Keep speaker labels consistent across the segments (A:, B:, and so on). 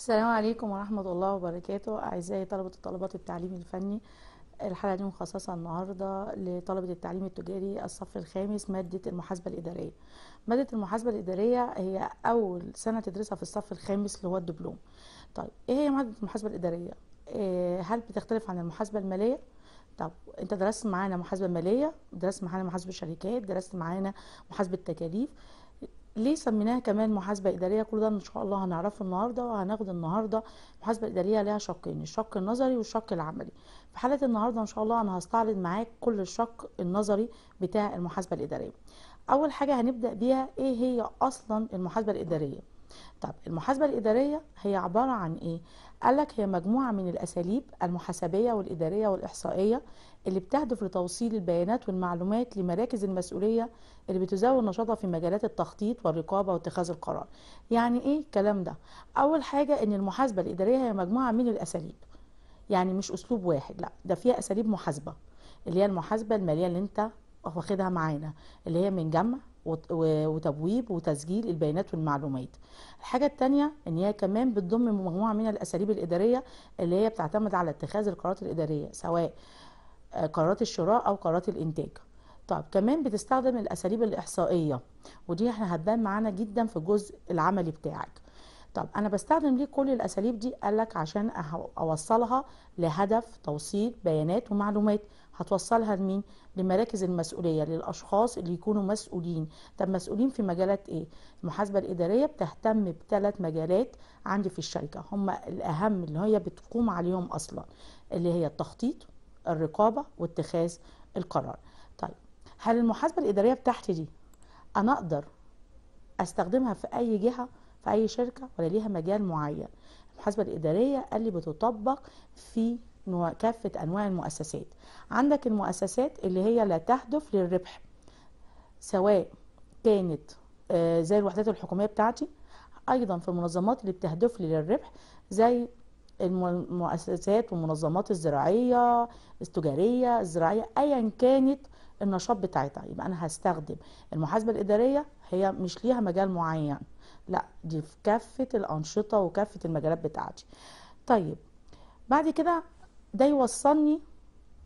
A: السلام عليكم ورحمة الله وبركاته أعزائي طلبة وطلبات التعليم الفني الحلقة دي مخصصة النهاردة لطلبة التعليم التجاري الصف الخامس مادة المحاسبة الإدارية مادة المحاسبة الإدارية هي أول سنة تدرسها في الصف الخامس اللي هو الدبلوم طيب إيه هي مادة المحاسبة الإدارية؟ إيه هل بتختلف عن المحاسبة المالية؟ طب انت درست معانا محاسبه ماليه درست معانا محاسبه شركات درست معانا محاسبه تكاليف ليه سميناها كمان محاسبة إدارية كل ده إن شاء الله هنعرفه النهاردة وهناخد النهاردة محاسبة إدارية لها شقين الشق النظري والشق العملي في حالة النهاردة إن شاء الله أنا هستعرض معاك كل الشق النظري بتاع المحاسبة الإدارية أول حاجة هنبدأ بيها إيه هي أصلا المحاسبة الإدارية طب المحاسبة الإدارية هي عبارة عن إيه؟ قال لك هي مجموعة من الأساليب المحاسبية والإدارية والإحصائية اللي بتهدف لتوصيل البيانات والمعلومات لمراكز المسؤولية اللي بتزاول نشاطها في مجالات التخطيط والرقابة واتخاذ القرار. يعني إيه الكلام ده؟ أول حاجة إن المحاسبة الإدارية هي مجموعة من الأساليب. يعني مش أسلوب واحد، لا ده فيها أساليب محاسبة اللي هي المحاسبة المالية اللي أنت واخدها معانا اللي هي من جمع وتبويب وتسجيل البيانات والمعلومات الحاجة الثانية ان هي كمان بتضم مجموعة من الاساليب الادارية اللي هي بتعتمد على اتخاذ القرارات الادارية سواء آه، قرارات الشراء او قرارات الانتاج طب كمان بتستخدم الاساليب الاحصائيه ودي احنا هتبان معانا جدا في الجزء العملي بتاعك طب انا بستخدم ليه كل الاساليب دي قال لك عشان اوصلها لهدف توصيل بيانات ومعلومات هتوصلها لمين لمراكز المسؤوليه للاشخاص اللي يكونوا مسؤولين طب مسؤولين في مجالات ايه المحاسبه الاداريه بتهتم بثلاث مجالات عندي في الشركه هم الاهم اللي هي بتقوم عليهم اصلا اللي هي التخطيط الرقابه واتخاذ القرار طيب هل المحاسبه الاداريه بتاعتي دي انا اقدر استخدمها في اي جهه في اي شركه ولا ليها مجال معين المحاسبه الاداريه قال لي بتطبق في كافه انواع المؤسسات عندك المؤسسات اللي هي لا تهدف للربح سواء كانت آه، زي الوحدات الحكوميه بتاعتي ايضا في المنظمات اللي بتهدف لي للربح زي المؤسسات والمنظمات الزراعيه التجاريه الزراعيه ايا كانت النشاط بتاعتها يبقى انا هستخدم المحاسبه الاداريه هي مش ليها مجال معين لا دي في كافه الانشطه وكافه المجالات بتاعتي طيب بعد كده ده يوصلني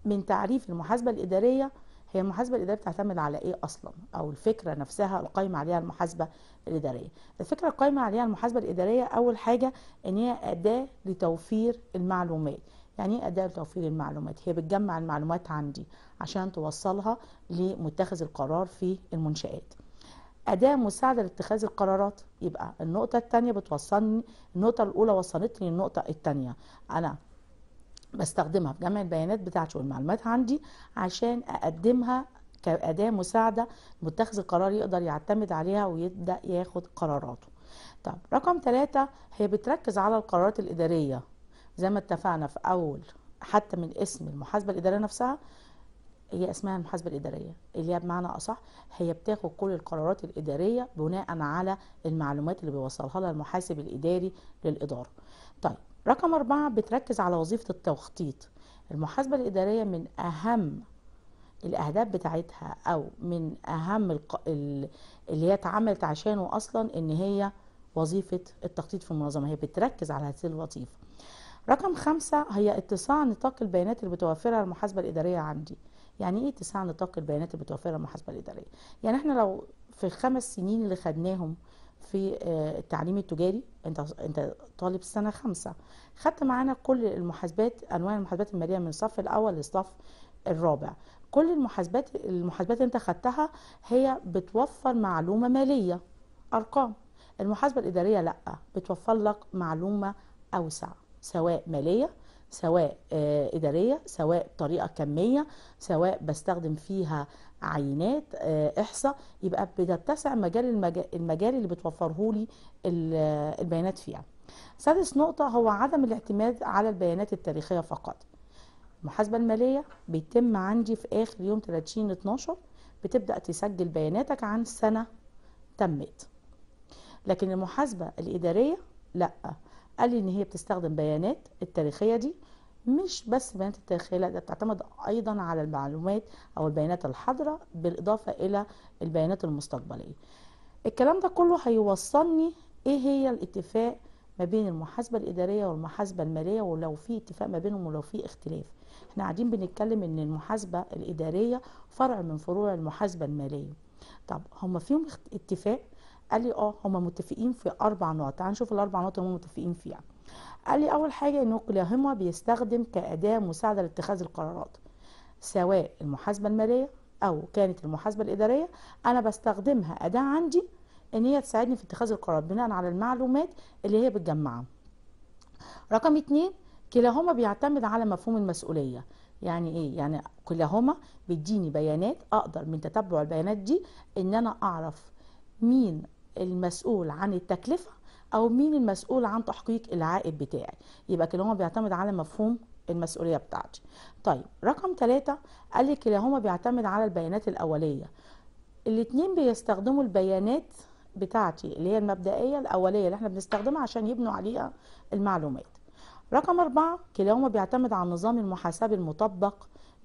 A: من تعريف المحاسبه الاداريه هي المحاسبه الاداريه بتعتمد على ايه اصلا او الفكره نفسها القائمه عليها المحاسبه الاداريه الفكره القائمه عليها المحاسبه الاداريه اول حاجه ان هي اداه لتوفير المعلومات يعني ايه اداه لتوفير المعلومات هي بتجمع المعلومات عندي عشان توصلها لمتخذ القرار في المنشآت أداة مساعدة لاتخاذ القرارات يبقى النقطة الثانية بتوصلني النقطة الأولى وصلتني النقطه الثانية أنا بستخدمها في جمع البيانات بتاعتي والمعلومات عندي عشان أقدمها كأداة مساعدة متخذ القرار يقدر يعتمد عليها ويبدأ ياخد قراراته طب رقم ثلاثة هي بتركز على القرارات الإدارية زي ما اتفقنا في أول حتى من اسم المحاسبة الإدارية نفسها هي اسمها المحاسبه الاداريه اللي هي بمعنى اصح هي بتاخد كل القرارات الاداريه بناء على المعلومات اللي بيوصلها لها المحاسب الاداري للاداره طيب رقم أربعة بتركز على وظيفة التخطيط المحاسبة الإدارية من أهم الأهداف بتاعتها أو من أهم الق... اللي هي اتعملت عشانه أصلا إن هي وظيفة التخطيط في المنظمة هي بتركز على هذه الوظيفة رقم خمسة هي اتساع نطاق البيانات اللي بتوفرها المحاسبة الإدارية عندي يعني ايه اتساع نطاق البيانات المتوفره المحاسبه الاداريه يعني احنا لو في الخمس سنين اللي خدناهم في آه، التعليم التجاري انت انت طالب سنه خمسه خدت معانا كل المحاسبات انواع المحاسبات الماليه من الصف الاول للصف الرابع كل المحاسبات المحاسبات انت خدتها هي بتوفر معلومه ماليه ارقام المحاسبه الاداريه لا بتوفر لك معلومه اوسع سواء ماليه سواء آه، إدارية سواء طريقة كمية سواء بستخدم فيها عينات آه، إحصاء يبقى بتتسع مجال المجال اللي بتوفره لي البيانات فيها سادس نقطة هو عدم الاعتماد على البيانات التاريخية فقط المحاسبة المالية بيتم عندي في آخر يوم 30 12 بتبدأ تسجل بياناتك عن سنة تمت لكن المحاسبة الإدارية لا قال لي ان هي بتستخدم بيانات التاريخيه دي مش بس بيانات التاريخيه لا ده بتعتمد ايضا على المعلومات او البيانات الحاضره بالاضافه الى البيانات المستقبليه الكلام ده كله هيوصلني ايه هي الاتفاق ما بين المحاسبه الاداريه والمحاسبه الماليه ولو في اتفاق ما بينهم ولو في اختلاف احنا قاعدين بنتكلم ان المحاسبه الاداريه فرع من فروع المحاسبه الماليه طب هما فيهم اتفاق قال لي اه هما متفقين في اربع نقط تعال نشوف الاربع نقط هما متفقين فيها قال لي اول حاجه ان كلاهما بيستخدم كاداه مساعده لاتخاذ القرارات سواء المحاسبه الماليه او كانت المحاسبه الاداريه انا بستخدمها اداه عندي ان هي تساعدني في اتخاذ القرارات بناء على المعلومات اللي هي بتجمعها رقم اتنين كلاهما بيعتمد على مفهوم المسؤوليه يعني ايه يعني كلاهما بيديني بيانات اقدر من تتبع البيانات دي ان انا اعرف مين المسؤول عن التكلفه او مين المسؤول عن تحقيق العائد بتاعي يبقى كلاهما بيعتمد على مفهوم المسؤوليه بتاعتي طيب رقم ثلاثة قال لي كلاهما بيعتمد على البيانات الاوليه الاتنين بيستخدموا البيانات بتاعتي اللي هي المبدئيه الاوليه اللي احنا بنستخدمها عشان يبنوا عليها المعلومات رقم أربعة كلاهما بيعتمد على النظام المحاسبي المطبق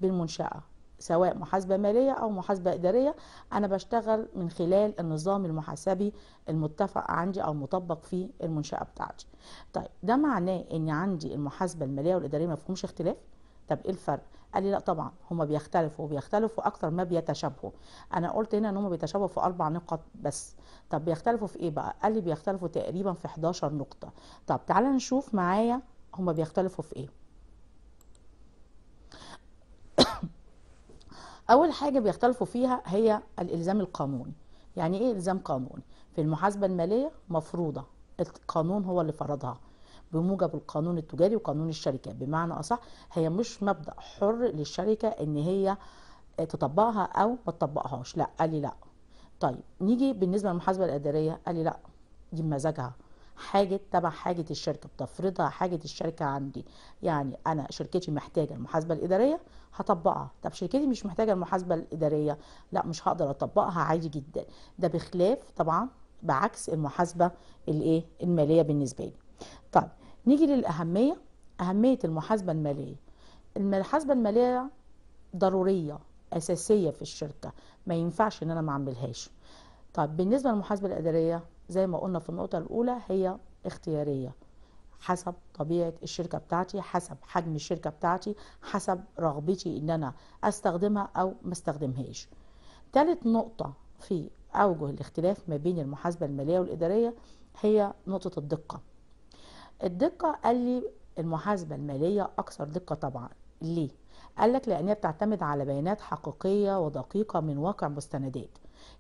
A: بالمنشأة سواء محاسبة مالية أو محاسبة إدارية أنا بشتغل من خلال النظام المحاسبي المتفق عندي أو مطبق في المنشأة بتاعتي طيب ده معناه أن عندي المحاسبة المالية والإدارية ما فيهمش اختلاف طب ايه الفرق قال لي لا طبعا هما بيختلفوا وبيختلفوا اكتر ما بيتشابهوا انا قلت هنا ان هما بيتشابهوا في اربع نقط بس طب بيختلفوا في ايه بقى قال لي بيختلفوا تقريبا في 11 نقطه طب تعالى نشوف معايا هما بيختلفوا في ايه اول حاجه بيختلفوا فيها هي الالزام القانوني يعني ايه الزام قانوني في المحاسبه الماليه مفروضه القانون هو اللي فرضها بموجب القانون التجاري وقانون الشركه بمعنى اصح هي مش مبدا حر للشركه ان هي تطبقها او ما تطبقهاش لا قال لي لا طيب نيجي بالنسبه للمحاسبه الاداريه قال لي لا دي بمزاجها حاجه تبع حاجه الشركه بتفرضها حاجه الشركه عندي يعني انا شركتي محتاجه المحاسبه الاداريه هطبقها طب شركتي مش محتاجه المحاسبه الاداريه لا مش هقدر اطبقها عادي جدا ده بخلاف طبعا بعكس المحاسبه الايه الماليه بالنسبه لي طيب نيجي للاهميه اهميه المحاسبه الماليه المحاسبه الماليه ضروريه اساسيه في الشركه ما ينفعش ان انا ما اعملهاش طيب بالنسبه للمحاسبه الاداريه زي ما قلنا في النقطه الاولى هي اختياريه حسب طبيعة الشركة بتاعتي حسب حجم الشركة بتاعتي حسب رغبتي ان انا استخدمها او ما استخدمهاش ثالث نقطة في اوجه الاختلاف ما بين المحاسبة المالية والادارية هي نقطة الدقة الدقة قال لي المحاسبة المالية اكثر دقة طبعا ليه؟ قال لك لأنها بتعتمد على بيانات حقيقية ودقيقة من واقع مستندات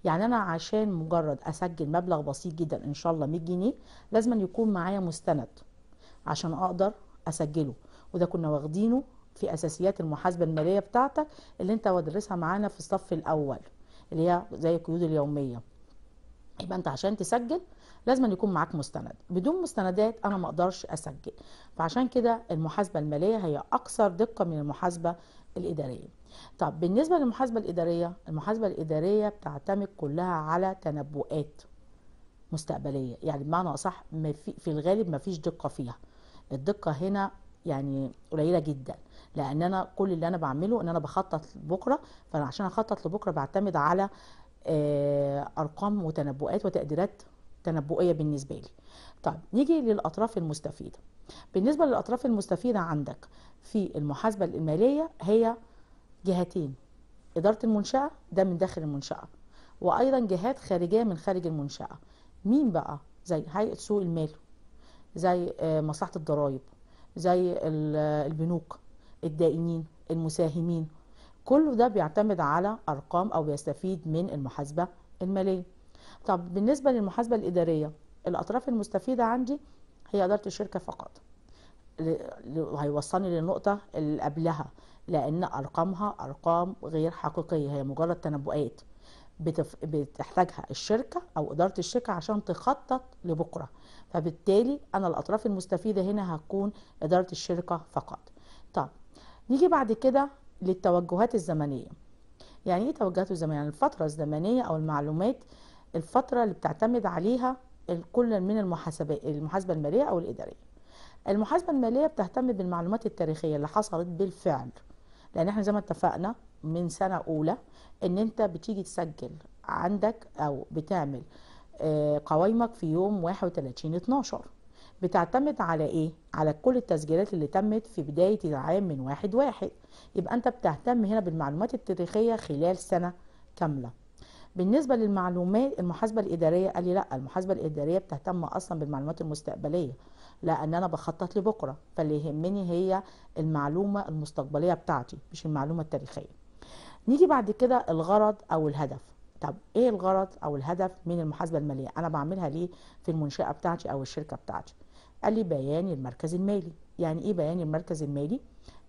A: يعني أنا عشان مجرد أسجل مبلغ بسيط جدا إن شاء الله 100 جنيه لازم يكون معايا مستند عشان اقدر اسجله وده كنا واخدينه في اساسيات المحاسبه الماليه بتاعتك اللي انت ودرسها معانا في الصف الاول اللي هي زي القيود اليوميه يبقى انت عشان تسجل لازم أن يكون معاك مستند بدون مستندات انا ما اقدرش اسجل فعشان كده المحاسبه الماليه هي اكثر دقه من المحاسبه الاداريه طب بالنسبه للمحاسبه الاداريه المحاسبه الاداريه بتعتمد كلها على تنبؤات مستقبليه يعني بمعنى اصح في الغالب ما فيش دقه فيها الدقة هنا يعني قليلة جدا لان انا كل اللي انا بعمله ان انا بخطط لبكرة فانا عشان اخطط لبكرة بعتمد على آه، ارقام وتنبؤات وتقديرات تنبؤية بالنسبة لي طيب نيجي للأطراف المستفيدة بالنسبة للأطراف المستفيدة عندك في المحاسبة المالية هي جهتين إدارة المنشأة ده من داخل المنشأة وأيضا جهات خارجية من خارج المنشأة مين بقى زي هيئة سوق المال زي آه، مصلحه الضرايب زي البنوك الدائنين المساهمين كل ده بيعتمد على ارقام او بيستفيد من المحاسبه الماليه طب بالنسبه للمحاسبه الاداريه الاطراف المستفيده عندي هي اداره الشركه فقط هيوصلني للنقطه اللي قبلها لان ارقامها ارقام غير حقيقيه هي مجرد تنبؤات بتف... بتحتاجها الشركة أو إدارة الشركة عشان تخطط لبكرة فبالتالي أنا الأطراف المستفيدة هنا هتكون إدارة الشركة فقط طب نيجي بعد كده للتوجهات الزمنية يعني إيه توجهات الزمنية؟ يعني الفترة الزمنية أو المعلومات الفترة اللي بتعتمد عليها كل من المحاسبة المحاسبة المالية أو الإدارية المحاسبة المالية بتهتم بالمعلومات التاريخية اللي حصلت بالفعل لأن احنا زي ما اتفقنا من سنة أولى إن أنت بتيجي تسجل عندك أو بتعمل آه، قوايمك في يوم 31 12 بتعتمد على ايه؟ على كل التسجيلات اللي تمت في بداية العام من واحد واحد يبقى انت بتهتم هنا بالمعلومات التاريخية خلال سنة كاملة بالنسبة للمعلومات المحاسبة الإدارية قال لي لا المحاسبة الإدارية بتهتم أصلا بالمعلومات المستقبلية لأن أنا بخطط لبكرة فاللي يهمني هي المعلومة المستقبلية بتاعتي مش المعلومة التاريخية نيجي بعد كده الغرض او الهدف طب ايه الغرض او الهدف من المحاسبه الماليه انا بعملها ليه في المنشاه بتاعتي او الشركه بتاعتي قال لي بيان المركز المالي يعني ايه بيان المركز المالي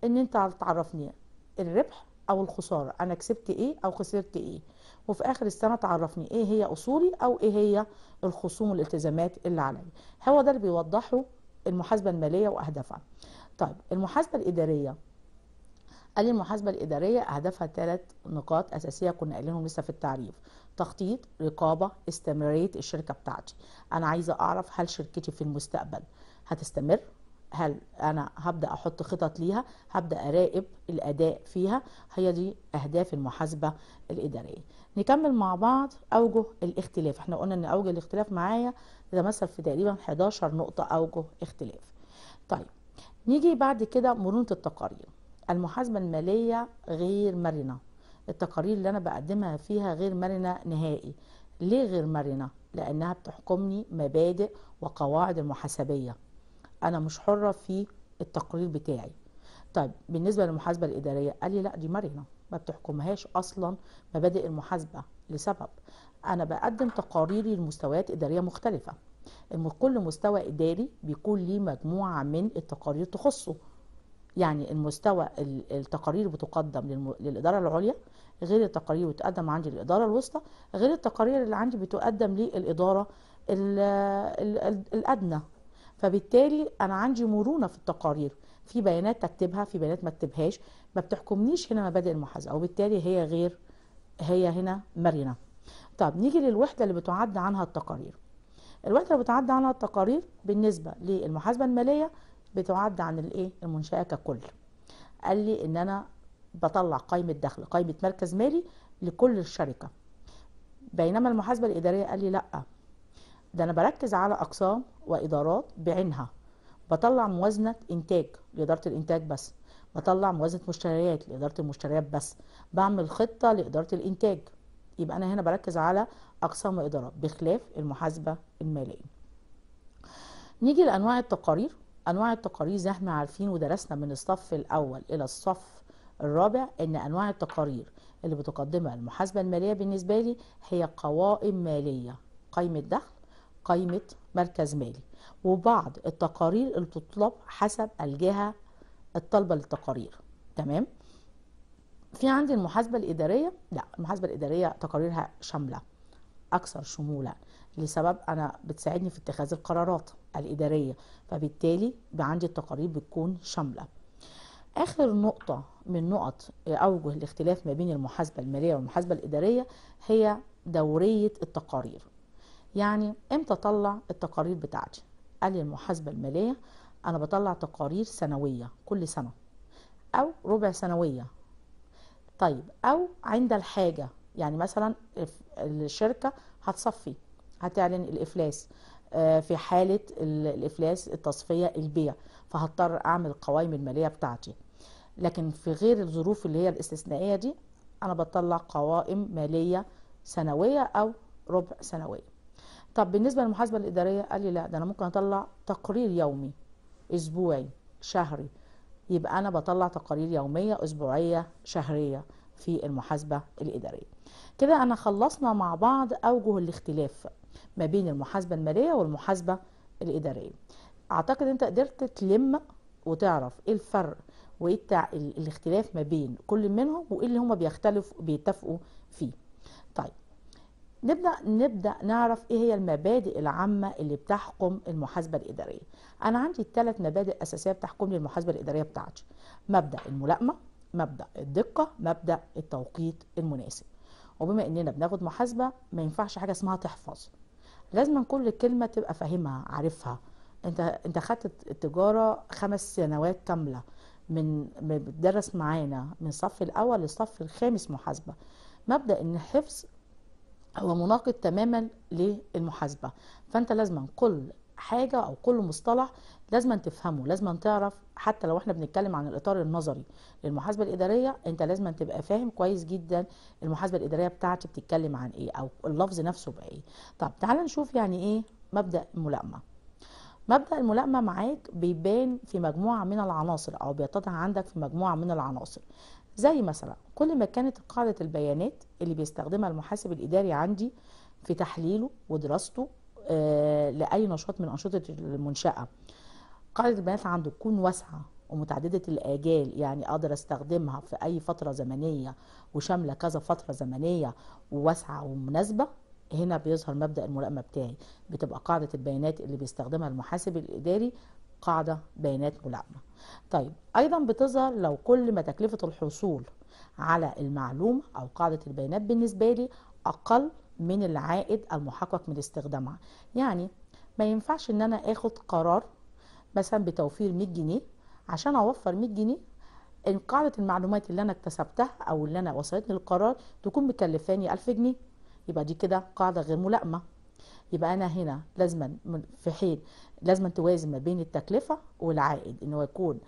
A: ان انت تعرفني الربح او الخساره انا كسبت ايه او خسرت ايه وفي اخر السنه تعرفني ايه هي اصولي او ايه هي الخصوم والالتزامات اللي عليا هو ده اللي بيوضحه المحاسبه الماليه واهدافها طيب المحاسبه الاداريه قال لي المحاسبه الاداريه أهدافها ثلاث نقاط اساسيه كنا قايلينهم لسه في التعريف تخطيط رقابه استمراريه الشركه بتاعتي انا عايزه اعرف هل شركتي في المستقبل هتستمر هل انا هبدا احط خطط ليها هبدا اراقب الاداء فيها هي دي اهداف المحاسبه الاداريه نكمل مع بعض اوجه الاختلاف احنا قلنا ان اوجه الاختلاف معايا تتمثل في تقريبا 11 نقطه اوجه اختلاف طيب نيجي بعد كده مرونه التقارير المحاسبة المالية غير مرنة التقارير اللي أنا بقدمها فيها غير مرنة نهائي ليه غير مرنة؟ لأنها بتحكمني مبادئ وقواعد المحاسبية أنا مش حرة في التقرير بتاعي طيب بالنسبة للمحاسبة الإدارية قال لي لا دي مرنة ما بتحكمهاش أصلا مبادئ المحاسبة لسبب أنا بقدم تقاريري لمستويات إدارية مختلفة كل مستوى إداري بيكون ليه مجموعة من التقارير تخصه يعني المستوى التقارير بتقدم للإدارة العليا غير التقارير بتقدم عندي للإدارة الوسطى غير التقارير اللي عندي بتقدم للإدارة الأدنى فبالتالي أنا عندي مرونة في التقارير في بيانات تكتبها في بيانات ما اكتبهاش ما بتحكمنيش هنا مبادئ المحاسبة وبالتالي هي غير هي هنا مرنة طب نيجي للوحدة اللي بتعد عنها التقارير الوحدة اللي بتعد عنها التقارير بالنسبة للمحاسبة المالية بتعد عن الايه المنشاه ككل قال لي ان انا بطلع قائمه دخل قائمه مركز مالي لكل الشركه بينما المحاسبه الاداريه قال لي لا ده انا بركز على اقسام وادارات بعينها بطلع موازنه انتاج لاداره الانتاج بس بطلع موازنه مشتريات لاداره المشتريات بس بعمل خطه لاداره الانتاج يبقى انا هنا بركز على اقسام وادارات بخلاف المحاسبه الماليه نيجي لانواع التقارير انواع التقارير زي احنا عارفين ودرسنا من الصف الاول الى الصف الرابع ان انواع التقارير اللي بتقدمها المحاسبه الماليه بالنسبه لي هي قوائم ماليه قائمه دخل قائمه مركز مالي وبعض التقارير اللي تطلب حسب الجهه الطالبه للتقارير تمام في عندي المحاسبه الاداريه لا المحاسبه الاداريه تقاريرها شامله اكثر شمولا لسبب انا بتساعدني في اتخاذ القرارات الاداريه فبالتالي عندي التقارير بتكون شامله اخر نقطه من نقط اوجه الاختلاف ما بين المحاسبه الماليه والمحاسبه الاداريه هي دوريه التقارير يعني امتى اطلع التقارير بتاعتي قال لي المحاسبه الماليه انا بطلع تقارير سنويه كل سنه او ربع سنويه طيب او عند الحاجه يعني مثلا الشركه هتصفي هتعلن الافلاس آه، في حاله الافلاس التصفيه البيع فهضطر اعمل القوائم الماليه بتاعتي لكن في غير الظروف اللي هي الاستثنائيه دي انا بطلع قوائم ماليه سنويه او ربع سنويه طب بالنسبه للمحاسبه الاداريه قال لي لا ده انا ممكن اطلع تقرير يومي اسبوعي شهري يبقى انا بطلع تقارير يوميه اسبوعيه شهريه في المحاسبة الإدارية كده أنا خلصنا مع بعض أوجه الاختلاف ما بين المحاسبة المالية والمحاسبة الإدارية أعتقد أنت قدرت تلم وتعرف إيه الفرق وإيه الاختلاف ما بين كل منهم وإيه اللي هما بيختلفوا بيتفقوا فيه طيب نبدا نبدا نعرف ايه هي المبادئ العامه اللي بتحكم المحاسبه الاداريه انا عندي ثلاث مبادئ اساسيه بتحكم لي المحاسبه الاداريه بتاعتي مبدا الملائمه مبدا الدقه مبدا التوقيت المناسب وبما اننا بناخد محاسبه ما ينفعش حاجه اسمها تحفظ لازم كل كلمه تبقى فاهمها عارفها انت انت خدت التجاره خمس سنوات كامله من بتدرس معانا من الصف الاول للصف الخامس محاسبه مبدا ان الحفظ هو مناقض تماما للمحاسبه فانت لازم كل حاجه او كل مصطلح لازم تفهمه لازم تعرف حتى لو احنا بنتكلم عن الاطار النظري للمحاسبه الاداريه انت لازم تبقى فاهم كويس جدا المحاسبه الاداريه بتاعتي بتتكلم عن ايه او اللفظ نفسه بقى ايه طب تعال نشوف يعني ايه مبدا الملائمه مبدا الملائمه معاك بيبان في مجموعه من العناصر او بيتضح عندك في مجموعه من العناصر زي مثلا كل ما كانت قاعده البيانات اللي بيستخدمها المحاسب الاداري عندي في تحليله ودراسته آه، لاي نشاط من انشطه المنشاه قاعده البيانات عنده تكون واسعه ومتعدده الاجال يعني اقدر استخدمها في اي فتره زمنيه وشامله كذا فتره زمنيه وواسعه ومناسبه هنا بيظهر مبدا الملائمه بتاعي بتبقى قاعده البيانات اللي بيستخدمها المحاسب الاداري قاعده بيانات ملائمه طيب ايضا بتظهر لو كل ما تكلفه الحصول على المعلومه او قاعده البيانات بالنسبه لي اقل من العائد المحقق من استخدامها يعني ما ينفعش ان انا اخد قرار مثلا بتوفير 100 جنيه عشان اوفر 100 جنيه ان قاعده المعلومات اللي انا اكتسبتها او اللي انا وصلتني للقرار تكون مكلفاني 1000 جنيه يبقى دي كده قاعده غير ملائمه يبقى انا هنا لازما في حين لازما توازن ما بين التكلفه والعائد ان هو يكون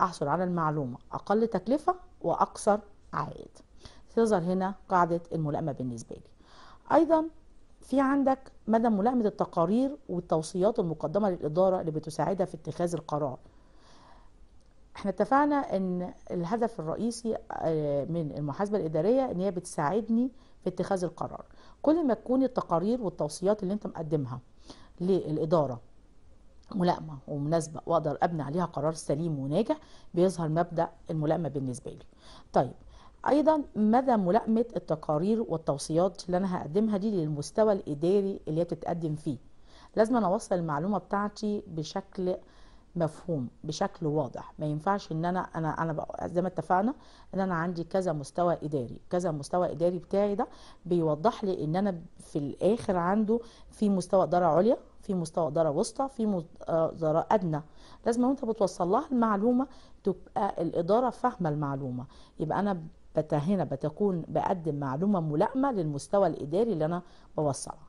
A: احصل على المعلومه اقل تكلفه واقصر عائد تظهر هنا قاعده الملائمه بالنسبه لي ايضا في عندك مدى ملائمه التقارير والتوصيات المقدمه للاداره اللي بتساعدها في اتخاذ القرار احنا اتفقنا ان الهدف الرئيسي آه، من المحاسبه الاداريه ان هي بتساعدني في اتخاذ القرار كل ما تكون التقارير والتوصيات اللي انت مقدمها للاداره ملائمه ومناسبه واقدر ابني عليها قرار سليم وناجح بيظهر مبدا الملائمه بالنسبه لي طيب ايضا مدى ملائمه التقارير والتوصيات اللي انا هقدمها دي للمستوى الاداري اللي هي بتتقدم فيه لازم انا اوصل المعلومه بتاعتي بشكل مفهوم بشكل واضح ما ينفعش ان انا انا انا زي ما اتفقنا ان انا عندي كذا مستوى اداري كذا مستوى اداري بتاعي ده بيوضح لي ان انا في الاخر عنده في مستوى اداره عليا في مستوى اداره وسطى في آه، اداره ادنى لازم وانت بتوصل لها المعلومه تبقى الاداره فاهمه المعلومه يبقى انا هنا بتكون بقدم معلومه ملائمه للمستوى الاداري اللي انا بوصلها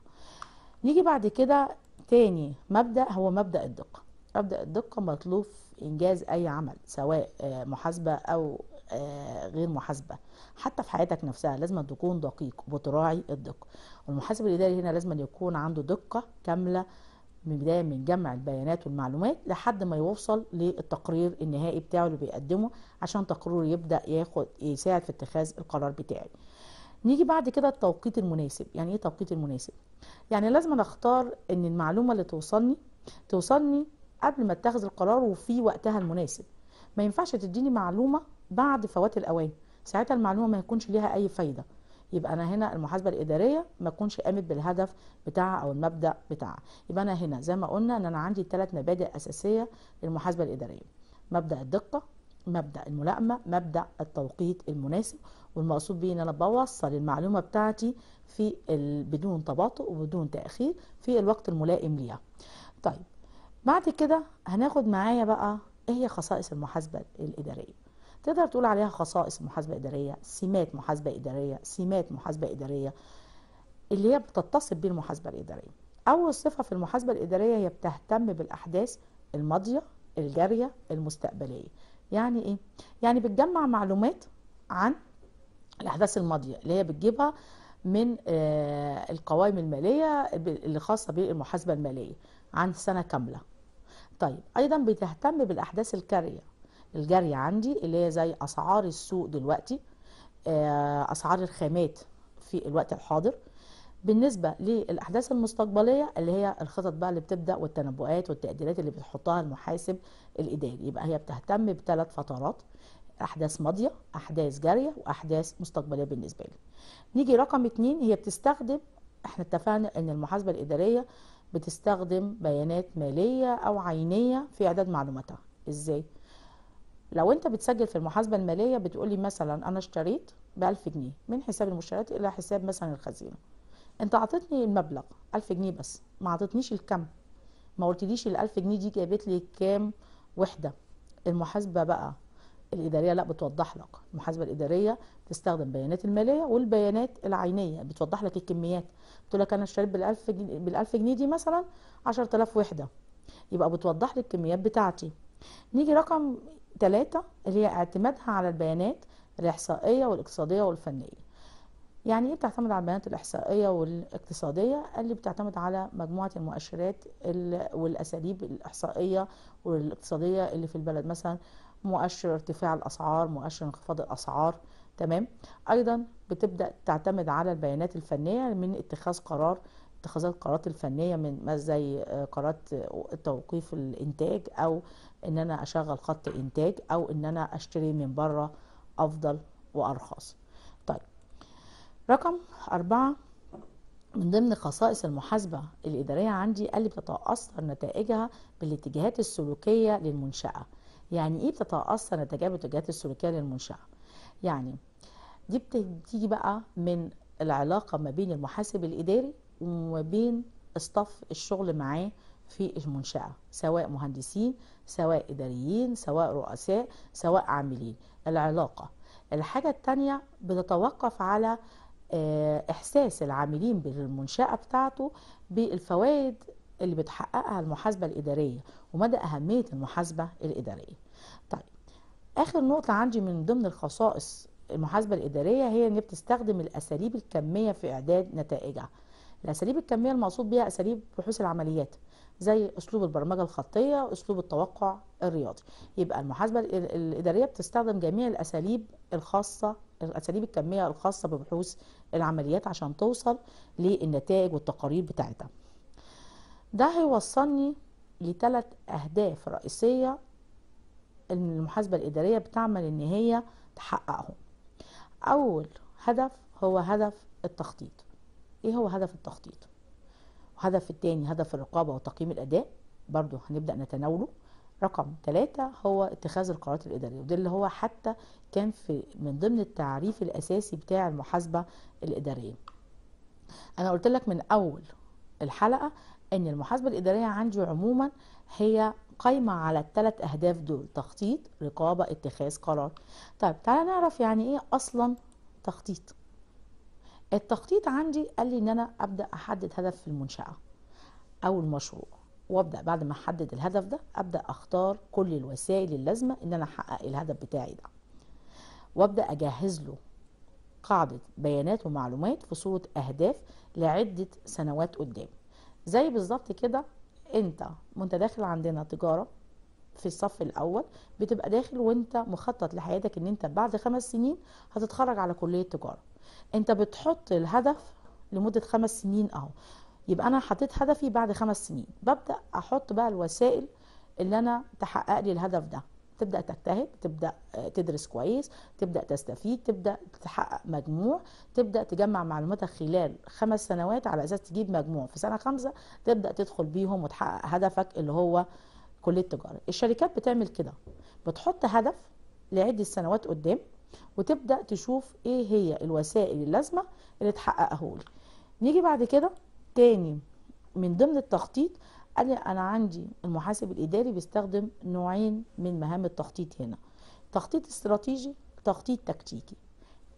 A: نيجي بعد كده تاني مبدا هو مبدا الدقه مبدا الدقه مطلوب في انجاز اي عمل سواء آه، محاسبه او آه، غير محاسبه حتى في حياتك نفسها لازم تكون دقيق وتراعي الدقه والمحاسب الاداري هنا لازم يكون عنده دقه كامله بداية من جمع البيانات والمعلومات لحد ما يوصل للتقرير النهائي بتاعه اللي بيقدمه عشان تقريره يبدأ ياخد يساعد في اتخاذ القرار بتاعي نيجي بعد كده التوقيت المناسب يعني ايه التوقيت المناسب يعني لازم اختار ان المعلومة اللي توصلني توصلني قبل ما اتخذ القرار وفي وقتها المناسب ما ينفعش تديني معلومة بعد فوات الأوان ساعتها المعلومة ما يكونش ليها أي فايدة يبقى انا هنا المحاسبه الاداريه ما تكونش قامت بالهدف بتاعها او المبدا بتاعها يبقى انا هنا زي ما قلنا ان انا عندي ثلاث مبادئ اساسيه للمحاسبه الاداريه مبدا الدقه مبدا الملائمه مبدا التوقيت المناسب والمقصود بيه ان انا بوصل المعلومه بتاعتي في بدون تباطؤ وبدون تاخير في الوقت الملائم ليها طيب بعد كده هناخد معايا بقى ايه هي خصائص المحاسبه الاداريه تقدر تقول عليها خصائص محاسبة إدارية سمات محاسبة إدارية سمات محاسبة إدارية اللي هي بتتصف بالمحاسبة الإدارية أول صفة في المحاسبة الإدارية هي بتهتم بالأحداث الماضية الجارية المستقبلية يعني إيه؟ يعني بتجمع معلومات عن الأحداث الماضية اللي هي بتجيبها من آه، القوائم المالية اللي خاصة بالمحاسبة المالية عن سنة كاملة طيب أيضا بتهتم بالأحداث الكارية الجارية عندي اللي هي زي أسعار السوق دلوقتي آه، أسعار الخامات في الوقت الحاضر بالنسبة للأحداث المستقبلية اللي هي الخطط بقى اللي بتبدأ والتنبؤات والتقديرات اللي بتحطها المحاسب الإداري يبقى هي بتهتم بثلاث فترات أحداث ماضية أحداث جارية وأحداث مستقبلية بالنسبة لي نيجي رقم اتنين هي بتستخدم احنا اتفقنا ان المحاسبة الإدارية بتستخدم بيانات مالية أو عينية في إعداد معلوماتها ازاي؟ لو انت بتسجل في المحاسبه الماليه بتقولي مثلا انا اشتريت ب 1000 جنيه من حساب المشتريات الى حساب مثلا الخزينه انت اعطيتني المبلغ 1000 جنيه بس ما اعطيتنيش الكم ما قلتليش ال 1000 جنيه دي جابت لي كام وحده المحاسبه بقى الاداريه لا بتوضح لك المحاسبه الاداريه تستخدم بيانات الماليه والبيانات العينيه بتوضح لك الكميات بتقول لك انا اشتريت بال 1000 جنيه بال 1000 جنيه دي مثلا 10000 وحده يبقى بتوضح لي الكميات بتاعتي نيجي رقم ثلاثة اللي هي اعتمادها على البيانات الإحصائية والاقتصادية والفنية يعني ايه بتعتمد على البيانات الاحصائيه والاقتصاديه اللي بتعتمد على مجموعه المؤشرات والاساليب الاحصائيه والاقتصاديه اللي في البلد مثلا مؤشر ارتفاع الاسعار مؤشر انخفاض الاسعار تمام ايضا بتبدا تعتمد على البيانات الفنيه من اتخاذ قرار اتخاذ القرارات الفنيه من زي آه، قرارات توقيف الانتاج او ان انا اشغل خط انتاج او ان انا اشتري من بره افضل وارخص طيب رقم أربعة من ضمن خصائص المحاسبة الإدارية عندي اللي بتتأثر نتائجها بالاتجاهات السلوكية للمنشأة يعني إيه بتتأثر نتائجها بالاتجاهات السلوكية للمنشأة يعني دي بتيجي بقى من العلاقة ما بين المحاسب الإداري وبين استاف الشغل معاه في المنشأة سواء مهندسين سواء إداريين سواء رؤساء سواء عاملين العلاقة الحاجة التانية بتتوقف على آه، إحساس العاملين بالمنشأة بتاعته بالفوائد اللي بتحققها المحاسبة الإدارية ومدى أهمية المحاسبة الإدارية طيب آخر نقطة عندي من ضمن الخصائص المحاسبة الإدارية هي أن بتستخدم الأساليب الكمية في إعداد نتائجها الاساليب الكميه المقصود بها اساليب بحوث العمليات زي اسلوب البرمجه الخطيه اسلوب التوقع الرياضي يبقى المحاسبه الاداريه بتستخدم جميع الاساليب الخاصه الاساليب الكميه الخاصه ببحوث العمليات عشان توصل للنتائج والتقارير بتاعتها ده هيوصلني لثلاث اهداف رئيسيه المحاسبه الاداريه بتعمل ان هي تحققهم اول هدف هو هدف التخطيط ايه هو هدف التخطيط وهدف التاني هدف الرقابة وتقييم الأداء برضو هنبدأ نتناوله رقم ثلاثة هو اتخاذ القرارات الإدارية وده اللي هو حتى كان في من ضمن التعريف الأساسي بتاع المحاسبة الإدارية أنا قلت لك من أول الحلقة أن المحاسبة الإدارية عندي عموما هي قايمة على الثلاث أهداف دول تخطيط رقابة اتخاذ قرار طيب تعالى نعرف يعني إيه أصلا تخطيط التخطيط عندي قال لي ان انا ابدا احدد هدف في المنشاه او المشروع وابدا بعد ما احدد الهدف ده ابدا اختار كل الوسائل اللازمه ان انا احقق الهدف بتاعي ده وابدا اجهز له قاعده بيانات ومعلومات في صوره اهداف لعده سنوات قدام زي بالظبط كده انت وانت داخل عندنا تجاره في الصف الاول بتبقى داخل وانت مخطط لحياتك ان انت بعد خمس سنين هتتخرج على كليه تجاره انت بتحط الهدف لمده خمس سنين اهو يبقى انا حطيت هدفي بعد خمس سنين ببدا احط بقى الوسائل اللي انا تحقق لي الهدف ده تبدا تجتهد تبدا آه، تدرس كويس تبدا تستفيد تبدا تحقق مجموع تبدا تجمع معلوماتك خلال خمس سنوات على اساس تجيب مجموع في سنه خمسه تبدا تدخل بيهم وتحقق هدفك اللي هو كليه تجاره الشركات بتعمل كده بتحط هدف لعده سنوات قدام وتبدا تشوف ايه هي الوسائل اللازمه اللي تحققهولي نيجي بعد كده تاني من ضمن التخطيط قال لي انا عندي المحاسب الاداري بيستخدم نوعين من مهام التخطيط هنا تخطيط استراتيجي تخطيط تكتيكي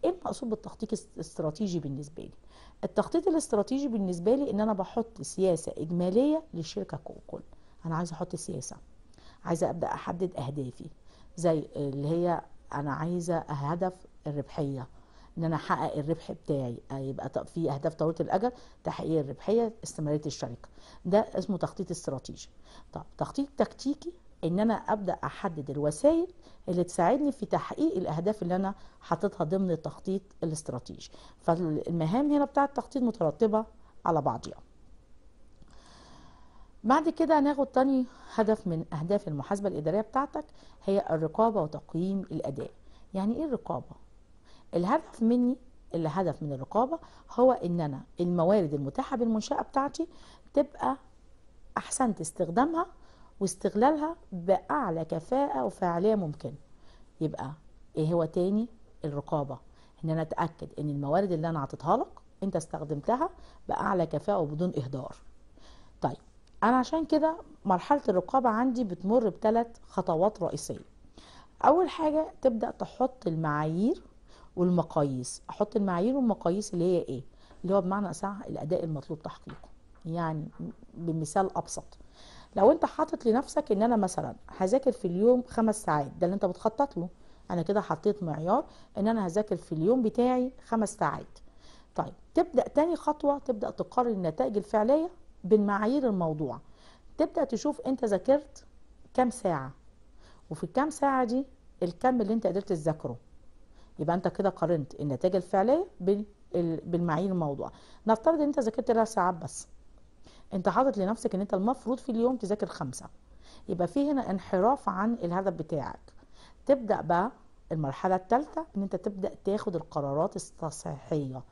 A: ايه المقصود بالتخطيط الاستراتيجي بالنسبه لي التخطيط الاستراتيجي بالنسبه لي ان انا بحط سياسه اجماليه للشركه ككل انا عايزه احط سياسه عايزه ابدا احدد اهدافي زي اللي هي انا عايزه هدف الربحيه ان انا احقق الربح بتاعي آه، يبقى في اهداف طويله الاجل تحقيق الربحيه استمراريه الشركه ده اسمه تخطيط استراتيجي طب تخطيط تكتيكي ان انا ابدا احدد الوسائل اللي تساعدني في تحقيق الاهداف اللي انا حاططها ضمن التخطيط الاستراتيجي فالمهام هنا بتاعه التخطيط مترتبه على بعضها بعد كده هناخد تاني هدف من أهداف المحاسبة الإدارية بتاعتك هي الرقابة وتقييم الأداء يعني إيه الرقابة؟ الهدف مني الهدف من الرقابة هو إن أنا الموارد المتاحة بالمنشأة بتاعتي تبقى أحسنت استخدامها واستغلالها بأعلى كفاءة وفاعلية ممكنة يبقى إيه هو تاني الرقابة إن أنا أتأكد إن الموارد اللي أنا عطيتها لك أنت استخدمتها بأعلى كفاءة وبدون إهدار طيب انا عشان كده مرحله الرقابه عندي بتمر بثلاث خطوات رئيسيه اول حاجه تبدا تحط المعايير والمقاييس احط المعايير والمقاييس اللي هي ايه اللي هو بمعنى اصح الاداء المطلوب تحقيقه يعني بمثال ابسط لو انت حاطط لنفسك ان انا مثلا هذاكر في اليوم خمس ساعات ده اللي انت بتخطط له انا كده حطيت معيار ان انا هذاكر في اليوم بتاعي خمس ساعات طيب تبدا تاني خطوه تبدا تقارن النتائج الفعليه بالمعايير الموضوع تبدا تشوف انت ذاكرت كام ساعه وفي الكام ساعه دي الكم اللي انت قدرت تذاكره يبقى انت كده قارنت النتائج الفعليه بالمعايير الموضوع نفترض ان انت ذاكرت 3 ساعات بس انت حاطط لنفسك ان انت المفروض في اليوم تذاكر خمسة يبقى في هنا انحراف عن الهدف بتاعك تبدا بقى المرحله الثالثه ان انت تبدا تاخد القرارات التصحيحيه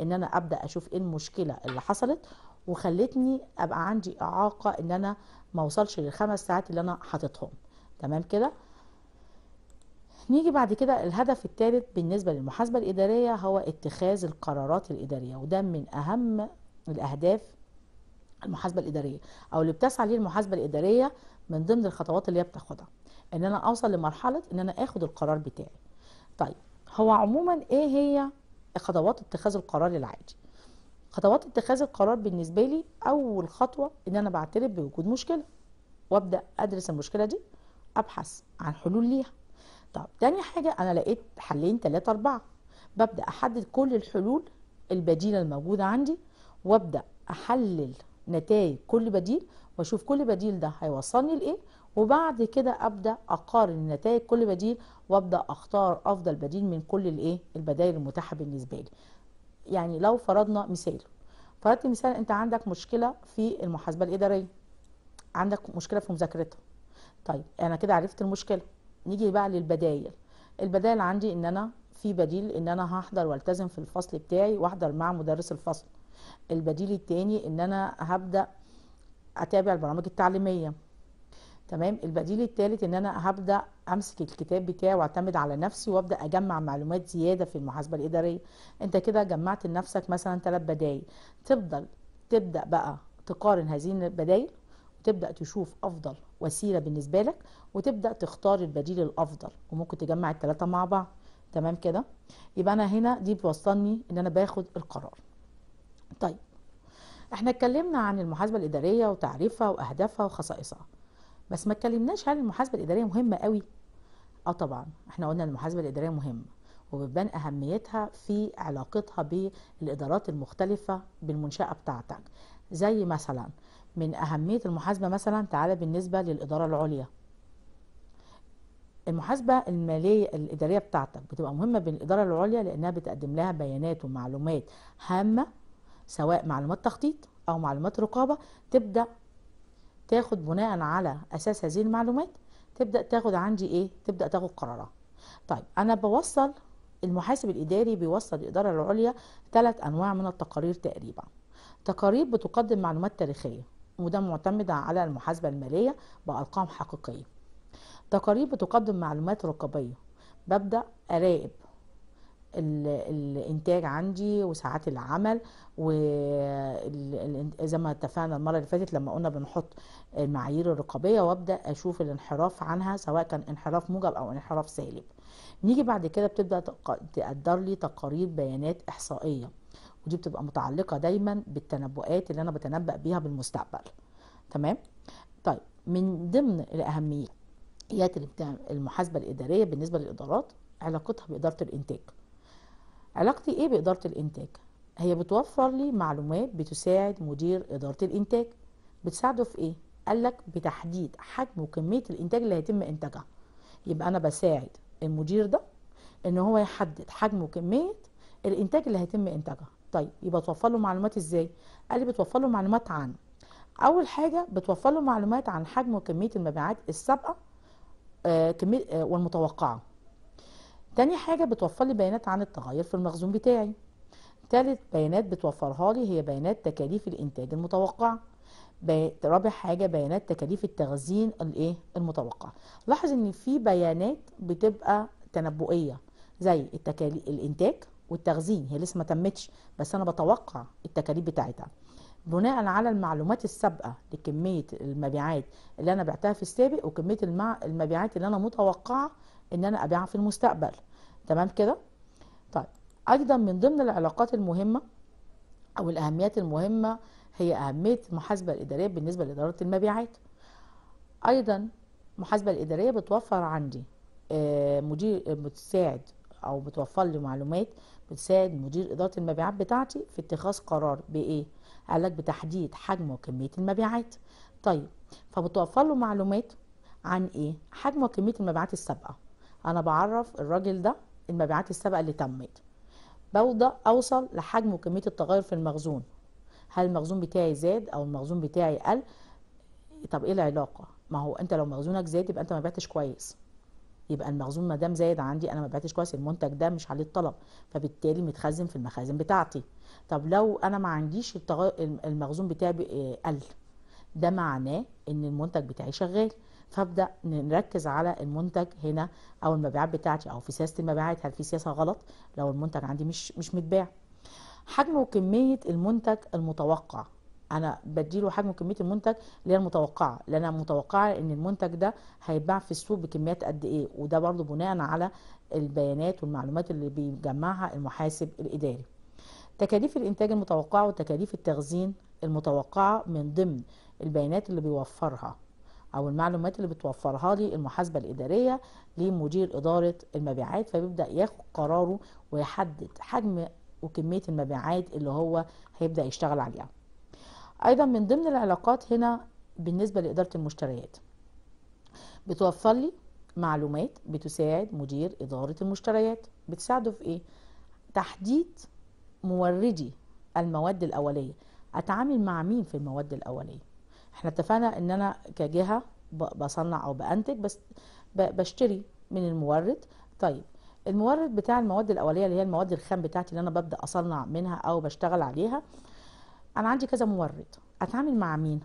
A: ان انا ابدا اشوف ايه المشكله اللي حصلت وخلتني ابقى عندي اعاقه ان انا ما اوصلش للخمس ساعات اللي انا حاططهم تمام كده نيجي بعد كده الهدف الثالث بالنسبه للمحاسبه الاداريه هو اتخاذ القرارات الاداريه وده من اهم الاهداف المحاسبه الاداريه او اللي بتسعى ليه المحاسبه الاداريه من ضمن الخطوات اللي هي بتاخدها ان انا اوصل لمرحله ان انا اخد القرار بتاعي طيب هو عموما ايه هي خطوات اتخاذ القرار العادي خطوات اتخاذ القرار بالنسبه لي اول خطوه ان انا بعترف بوجود مشكله وابدا ادرس المشكله دي ابحث عن حلول ليها طب تاني حاجه انا لقيت حلين تلاتة اربعة ببدا احدد كل الحلول البديله الموجوده عندي وابدا احلل نتائج كل بديل واشوف كل بديل ده هيوصلني لايه وبعد كده ابدا اقارن نتائج كل بديل وابدا اختار افضل بديل من كل الايه البدائل المتاحه بالنسبه لي يعني لو فرضنا مثال فرضت مثال انت عندك مشكله في المحاسبه الاداريه عندك مشكله في مذاكرتها طيب انا كده عرفت المشكله نيجي بقى للبدايل البدايل عندي ان انا في بديل ان انا هحضر والتزم في الفصل بتاعي واحضر مع مدرس الفصل البديل التاني ان انا هبدا اتابع البرامج التعليميه تمام البديل الثالث ان انا هبدا امسك الكتاب بتاعي واعتمد على نفسي وابدا اجمع معلومات زياده في المحاسبه الاداريه انت كده جمعت لنفسك مثلا ثلاث بدايل تفضل تبدا بقى تقارن هذه البدايل وتبدا تشوف افضل وسيله بالنسبه لك وتبدا تختار البديل الافضل وممكن تجمع الثلاثه مع بعض تمام كده يبقى انا هنا دي بتوصلني ان انا باخد القرار طيب احنا اتكلمنا عن المحاسبه الاداريه وتعريفها واهدافها وخصائصها بس ما اتكلمناش هل المحاسبه الاداريه مهمه قوي اه طبعا احنا قلنا المحاسبه الاداريه مهمه وبتبان اهميتها في علاقتها بالادارات المختلفه بالمنشاه بتاعتك زي مثلا من اهميه المحاسبه مثلا تعالى بالنسبه للاداره العليا المحاسبة المالية الإدارية بتاعتك بتبقى مهمة بالإدارة العليا لأنها بتقدم لها بيانات ومعلومات هامة سواء معلومات تخطيط أو معلومات رقابة تبدأ تاخد بناء على اساس هذه المعلومات تبدا تاخد عندي ايه تبدا تاخد قرارات طيب انا بوصل المحاسب الاداري بيوصل الاداره العليا ثلاث انواع من التقارير تقريبا تقارير بتقدم معلومات تاريخيه وده معتمد على المحاسبه الماليه بارقام حقيقيه تقارير بتقدم معلومات رقابيه ببدا اراقب الانتاج عندي وساعات العمل وزي ما اتفقنا المره اللي فاتت لما قلنا بنحط المعايير الرقابيه وابدا اشوف الانحراف عنها سواء كان انحراف موجب او انحراف سالب نيجي بعد كده بتبدا تقدر لي تقارير بيانات احصائيه ودي بتبقى متعلقه دايما بالتنبؤات اللي انا بتنبأ بيها بالمستقبل تمام طيب من ضمن الاهميات المحاسبه الاداريه بالنسبه للادارات علاقتها باداره الانتاج علاقتي ايه بإدارة الإنتاج؟ هي بتوفر لي معلومات بتساعد مدير إدارة الإنتاج بتساعده في ايه؟ قالك بتحديد حجم وكمية الإنتاج اللي هيتم إنتاجها يبقى أنا بساعد المدير ده إن هو يحدد حجم وكمية الإنتاج اللي هيتم إنتاجها طيب يبقى توفر له معلومات إزاي؟ قال لي بتوفر له معلومات عن أول حاجة بتوفر له معلومات عن حجم وكمية المبيعات السابقة آه كمية آه والمتوقعة تاني حاجة بتوفر لي بيانات عن التغير في المخزون بتاعي تالت بيانات بتوفرها لي هي بيانات تكاليف الإنتاج المتوقعة رابع حاجة بيانات تكاليف التخزين الايه المتوقع لاحظ ان في بيانات بتبقى تنبؤية زي التكاليف الانتاج والتخزين هي لسه ما تمتش بس انا بتوقع التكاليف بتاعتها بناء على المعلومات السابقة لكمية المبيعات اللي انا بعتها في السابق وكمية المبيعات اللي انا متوقعة ان انا ابيعها في المستقبل تمام كده طيب ايضا من ضمن العلاقات المهمه او الاهميات المهمه هي اهميه المحاسبه الاداريه بالنسبه لاداره المبيعات ايضا المحاسبه الاداريه بتوفر عندي آه، مدير آه، بتساعد او بتوفر لي معلومات بتساعد مدير اداره المبيعات بتاعتي في اتخاذ قرار بايه قال لك بتحديد حجم وكميه المبيعات طيب فبتوفر له معلومات عن ايه حجم وكميه المبيعات السابقه انا بعرف الراجل ده المبيعات السابقه اللي تمت بوضع اوصل لحجم وكميه التغير في المخزون هل المخزون بتاعي زاد او المخزون بتاعي قل طب ايه العلاقه ما هو انت لو مخزونك زاد يبقى انت ما بعتش كويس يبقى المخزون ما دام زايد عندي انا ما بعتش كويس المنتج ده مش عليه الطلب فبالتالي متخزن في المخازن بتاعتي طب لو انا ما عنديش المخزون بتاعي آه، قل ده معناه ان المنتج بتاعي شغال فابدا نركز على المنتج هنا او المبيعات بتاعتي او في سياسه المبيعات هل في سياسه غلط لو المنتج عندي مش مش متباع حجم وكميه المنتج المتوقع انا بديله حجم وكميه المنتج اللي هي المتوقعه لان انا متوقعه ان المنتج ده هيتباع في السوق بكميات قد ايه وده برضو بناء على البيانات والمعلومات اللي بيجمعها المحاسب الاداري تكاليف الانتاج المتوقعه وتكاليف التخزين المتوقعه من ضمن البيانات اللي بيوفرها او المعلومات اللي بتوفرها لي المحاسبه الاداريه لمدير اداره المبيعات فبيبدا ياخد قراره ويحدد حجم وكميه المبيعات اللي هو هيبدا يشتغل عليها ايضا من ضمن العلاقات هنا بالنسبه لاداره المشتريات بتوفر لي معلومات بتساعد مدير اداره المشتريات بتساعده في ايه تحديد موردي المواد الاوليه اتعامل مع مين في المواد الاوليه احنا اتفقنا ان انا كجهه بصنع او بانتج بس بشتري من المورد طيب المورد بتاع المواد الاوليه اللي هي المواد الخام بتاعتي اللي انا ببدا اصنع منها او بشتغل عليها انا عندي كذا مورد اتعامل مع مين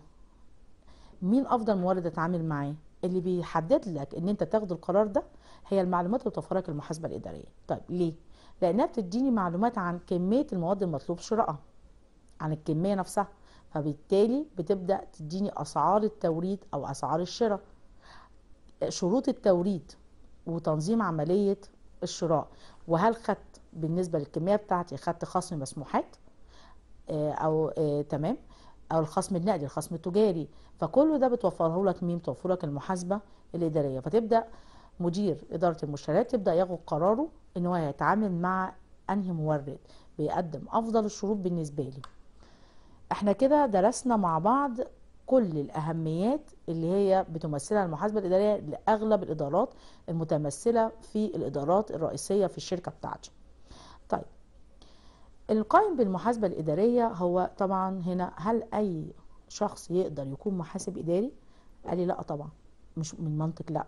A: مين افضل مورد اتعامل معاه اللي بيحدد لك ان انت تاخد القرار ده هي المعلومات اللي لك المحاسبه الاداريه طيب ليه لانها بتديني معلومات عن كميه المواد المطلوب شرائها عن الكميه نفسها فبالتالي بتبدا تديني اسعار التوريد او اسعار الشراء شروط التوريد وتنظيم عمليه الشراء وهل خدت بالنسبه للكميه بتاعتي خدت خصم مسموحات آه، او آه، تمام او الخصم النقدي الخصم التجاري فكل ده بتوفره لك مين بتوفره لك المحاسبه الاداريه فتبدا مدير اداره المشتريات يبدا ياخد قراره ان هو يتعامل مع انهي مورد بيقدم افضل الشروط بالنسبه لي احنا كده درسنا مع بعض كل الأهميات اللي هي بتمثلها المحاسبة الإدارية لأغلب الإدارات المتمثلة في الإدارات الرئيسية في الشركة بتاعتي طيب القائم بالمحاسبة الإدارية هو طبعا هنا هل أي شخص يقدر يكون محاسب إداري؟ قال لي لا طبعا مش من منطق لا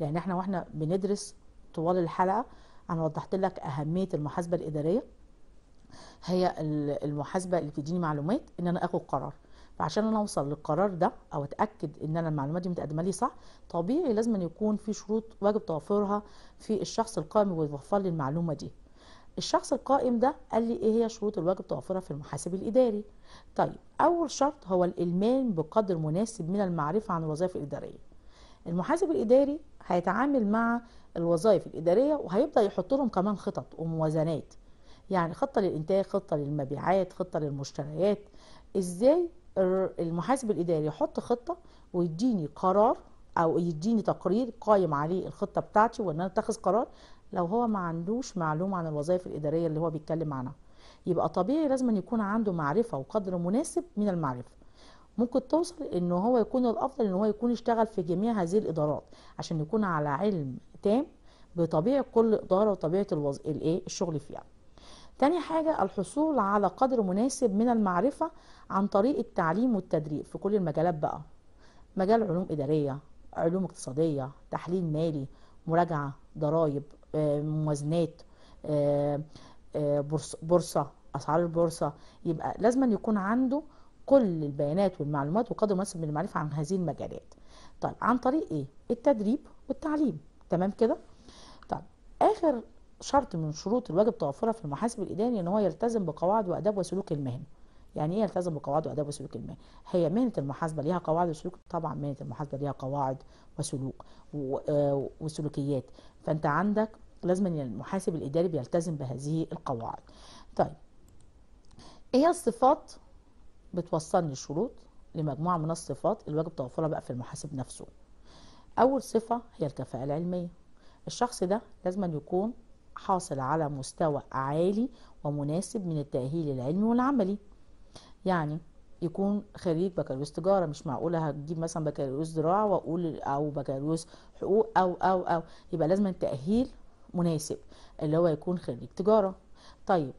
A: لأن احنا واحنا بندرس طوال الحلقة أنا وضحت لك أهمية المحاسبة الإدارية هي المحاسبه اللي بتديني معلومات ان انا اخد قرار فعشان انا اوصل للقرار ده او اتاكد ان انا المعلومات دي متقدمه لي صح طبيعي لازم أن يكون في شروط واجب توفرها في الشخص القائم ويوفر لي المعلومه دي الشخص القائم ده قال لي ايه هي شروط الواجب توفرها في المحاسب الاداري طيب اول شرط هو الالمام بقدر مناسب من المعرفه عن الوظائف الاداريه المحاسب الاداري هيتعامل مع الوظائف الاداريه وهيبدا يحط لهم كمان خطط وموازنات يعني خطة للإنتاج خطة للمبيعات خطة للمشتريات إزاي المحاسب الإداري يحط خطة ويديني قرار أو يديني تقرير قايم عليه الخطة بتاعتي وإن أنا أتخذ قرار لو هو ما عندوش معلومة عن الوظائف الإدارية اللي هو بيتكلم عنها يبقى طبيعي لازم يكون عنده معرفة وقدر مناسب من المعرفة ممكن توصل ان هو يكون الافضل ان هو يكون يشتغل في جميع هذه الادارات عشان يكون على علم تام بطبيعه كل اداره وطبيعه الوظ... الايه الشغل فيها تاني حاجة الحصول على قدر مناسب من المعرفة عن طريق التعليم والتدريب في كل المجالات بقى مجال علوم إدارية علوم اقتصادية تحليل مالي مراجعة ضرائب آه، موازنات آه، آه، بورصة أسعار البورصة يبقى لازم يكون عنده كل البيانات والمعلومات وقدر مناسب من المعرفة عن هذه المجالات طيب عن طريق إيه؟ التدريب والتعليم تمام كده؟ طيب آخر شرط من شروط الواجب توفرها في المحاسب الاداري ان هو يلتزم بقواعد واداب وسلوك المهنه يعني ايه يلتزم بقواعد واداب وسلوك المهنه هي مهنه المحاسبه ليها قواعد وسلوك طبعا مهنه المحاسبه ليها قواعد وسلوك آه، وسلوكيات فانت عندك لازم ان المحاسب الاداري بيلتزم بهذه القواعد طيب ايه الصفات بتوصلني الشروط لمجموعه من الصفات الواجب توفرها بقى في المحاسب نفسه اول صفه هي الكفاءه العلميه الشخص ده لازم يكون حاصل على مستوى عالي ومناسب من التأهيل العلمي والعملي يعني يكون خريج بكالوريوس تجاره مش معقوله هتجيب مثلا بكالوريوس زراعه واقول او بكالوريوس حقوق او او او يبقى لازم التاهيل مناسب اللي هو يكون خريج تجاره طيب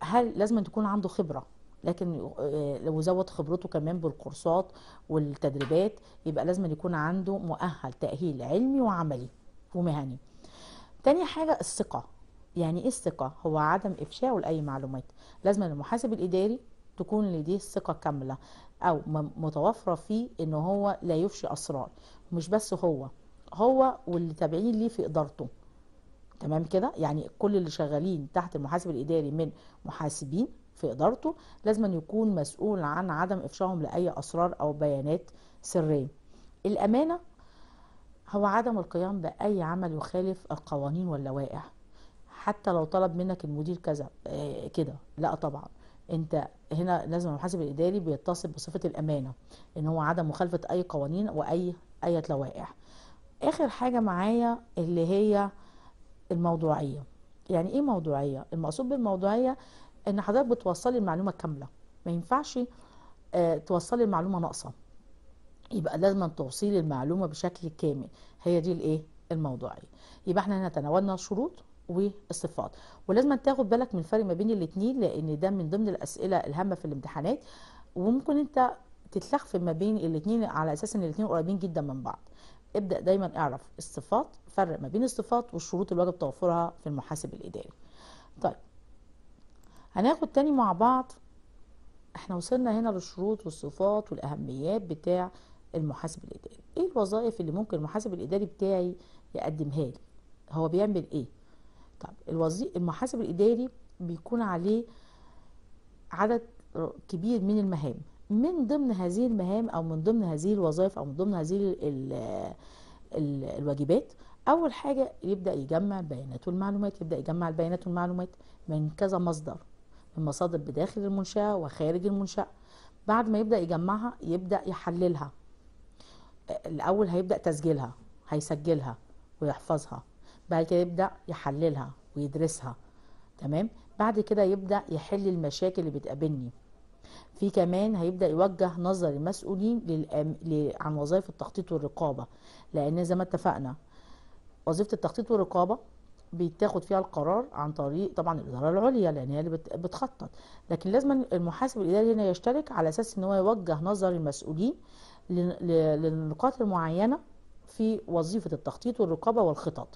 A: هل لازم تكون عنده خبره لكن آه، لو زود خبرته كمان بالكورسات والتدريبات يبقى لازم يكون عنده مؤهل تاهيل علمي وعملي ومهني تاني حاجة الثقة يعني ايه الثقة هو عدم افشاء لأي معلومات لازم المحاسب الإداري تكون لديه ثقة كاملة أو متوفرة فيه إن هو لا يفشي أسرار مش بس هو هو واللي تابعين ليه في إدارته تمام كده يعني كل اللي شغالين تحت المحاسب الإداري من محاسبين في إدارته لازم أن يكون مسؤول عن عدم إفشائهم لأي أسرار أو بيانات سرية الأمانة هو عدم القيام بأي عمل يخالف القوانين واللوائح حتى لو طلب منك المدير كذا آه، كده لا طبعا انت هنا لازم المحاسب الاداري بيتصل بصفه الامانه ان هو عدم مخالفه اي قوانين واي اي لوائح اخر حاجه معايا اللي هي الموضوعيه يعني ايه موضوعيه المقصود بالموضوعيه ان حضرتك بتوصلي المعلومه كامله ما ينفعش آه، توصلي المعلومه ناقصه يبقى لازم توصيل المعلومة بشكل كامل هي دي الايه الموضوعية يبقى احنا هنا تناولنا الشروط والصفات ولازم تاخد بالك من الفرق ما بين الاثنين لان ده من ضمن الاسئلة الهامة في الامتحانات وممكن انت تتلخف ما بين الاثنين على اساس ان الاثنين قريبين جدا من بعض ابدأ دايما اعرف الصفات فرق ما بين الصفات والشروط الواجب توفرها في المحاسب الاداري طيب هناخد تاني مع بعض احنا وصلنا هنا للشروط والصفات والاهميات بتاع المحاسب الاداري ايه الوظائف اللي ممكن المحاسب الاداري بتاعي يقدمها لي هو بيعمل ايه طب الوظيف المحاسب الاداري بيكون عليه عدد كبير من المهام من ضمن هذه المهام او من ضمن هذه الوظائف او من ضمن هذه الواجبات اول حاجه يبدا يجمع بيانات والمعلومات يبدا يجمع البيانات والمعلومات من كذا مصدر من مصادر بداخل المنشاه وخارج المنشاه بعد ما يبدا يجمعها يبدا يحللها الاول هيبدا تسجيلها هيسجلها ويحفظها بعد كده يبدا يحللها ويدرسها تمام بعد كده يبدا يحل المشاكل اللي بتقابلني في كمان هيبدا يوجه نظر المسؤولين للأم... ل... عن وظائف التخطيط والرقابه لان زي ما اتفقنا وظيفه التخطيط والرقابه بيتاخد فيها القرار عن طريق طبعا الاداره العليا لان هي اللي بتخطط لكن لازم المحاسب الاداري هنا يشترك على اساس ان هو يوجه نظر المسؤولين للنقاط المعينة في وظيفة التخطيط والرقابة والخطط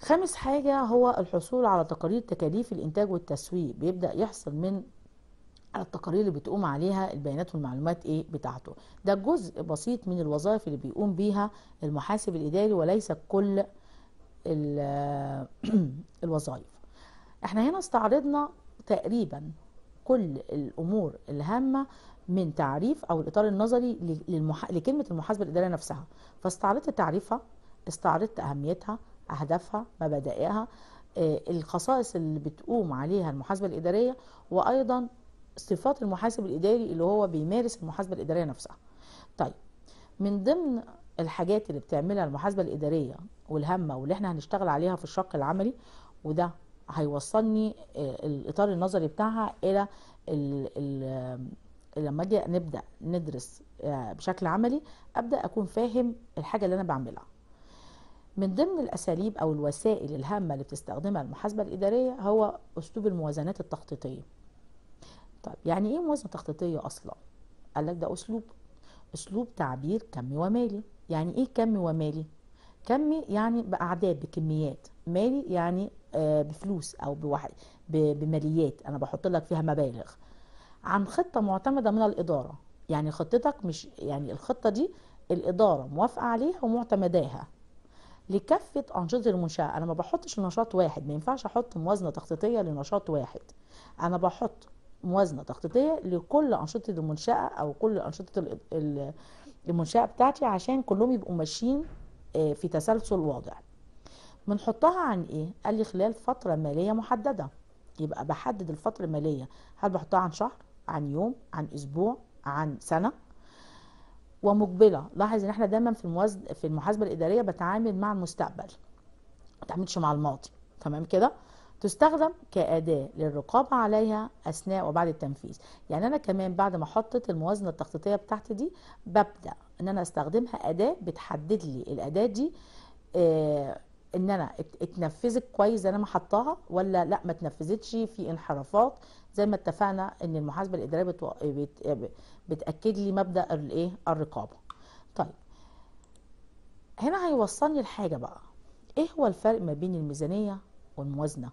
A: خامس حاجة هو الحصول على تقارير تكاليف الإنتاج والتسويق بيبدأ يحصل من التقارير اللي بتقوم عليها البيانات والمعلومات ايه بتاعته ده جزء بسيط من الوظائف اللي بيقوم بيها المحاسب الاداري وليس كل الوظائف احنا هنا استعرضنا تقريبا كل الامور الهامه من تعريف او الاطار النظري للمح... لكلمه المحاسبه الاداريه نفسها فاستعرضت تعريفها استعرضت اهميتها اهدافها مبادئها آه، الخصائص اللي بتقوم عليها المحاسبه الاداريه وايضا صفات المحاسب الاداري اللي هو بيمارس المحاسبه الاداريه نفسها طيب من ضمن الحاجات اللي بتعملها المحاسبه الاداريه والهامه واللي احنا هنشتغل عليها في الشق العملي وده هيوصلني آه، الاطار النظري بتاعها الى ال ال لما اجي نبدا ندرس آه، بشكل عملي ابدا اكون فاهم الحاجه اللي انا بعملها من ضمن الاساليب او الوسائل الهامه اللي بتستخدمها المحاسبه الاداريه هو اسلوب الموازنات التخطيطيه طيب يعني ايه موازنه تخطيطيه اصلا قال لك ده اسلوب اسلوب تعبير كمي ومالي يعني ايه كمي ومالي كمي يعني باعداد بكميات مالي يعني آه، بفلوس او بواحد بماليات انا بحط لك فيها مبالغ عن خطه معتمده من الاداره يعني خطتك مش يعني الخطه دي الاداره موافقه عليها ومعتمداها لكافه انشطه المنشاه انا ما بحطش نشاط واحد ما ينفعش احط موازنه تخطيطيه لنشاط واحد انا بحط موازنه تخطيطيه لكل انشطه المنشاه او كل انشطه المنشاه بتاعتي عشان كلهم يبقوا ماشيين آه، في تسلسل واضح بنحطها عن ايه قال لي خلال فتره ماليه محدده يبقى بحدد الفتره الماليه هل بحطها عن شهر عن يوم عن اسبوع عن سنه ومقبله لاحظ ان احنا دايما في الموازن في المحاسبه الاداريه بتعامل مع المستقبل ما بتعاملش مع الماضي تمام كده تستخدم كأداة للرقابة عليها أثناء وبعد التنفيذ يعني أنا كمان بعد ما حطيت الموازنة التخطيطية بتاعتي دي ببدأ أن أنا أستخدمها أداة بتحدد لي الأداة دي آه ان انا اتنفذت كويس انا ما حطاها ولا لا ما اتنفذتش في انحرافات زي ما اتفقنا ان المحاسبه الاداريه بتو... بت... بتاكد لي مبدا الايه الرقابه طيب هنا هيوصلني لحاجه بقى ايه هو الفرق ما بين الميزانيه والموازنه